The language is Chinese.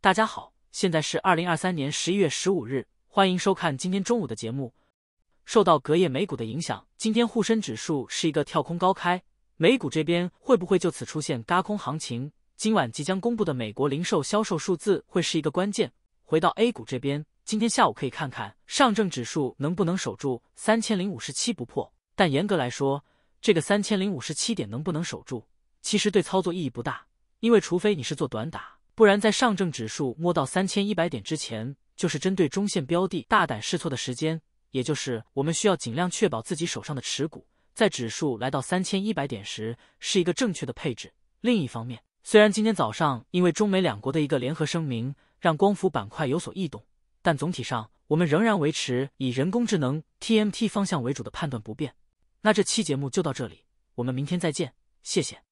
大家好，现在是二零二三年十一月十五日，欢迎收看今天中午的节目。受到隔夜美股的影响，今天沪深指数是一个跳空高开。美股这边会不会就此出现嘎空行情？今晚即将公布的美国零售销售数字会是一个关键。回到 A 股这边，今天下午可以看看上证指数能不能守住三千零五十七不破。但严格来说，这个三千零五十七点能不能守住，其实对操作意义不大。因为除非你是做短打，不然在上证指数摸到三千一百点之前，就是针对中线标的大胆试错的时间。也就是我们需要尽量确保自己手上的持股，在指数来到三千一百点时是一个正确的配置。另一方面，虽然今天早上因为中美两国的一个联合声明，让光伏板块有所异动，但总体上我们仍然维持以人工智能 TMT 方向为主的判断不变。那这期节目就到这里，我们明天再见，谢谢。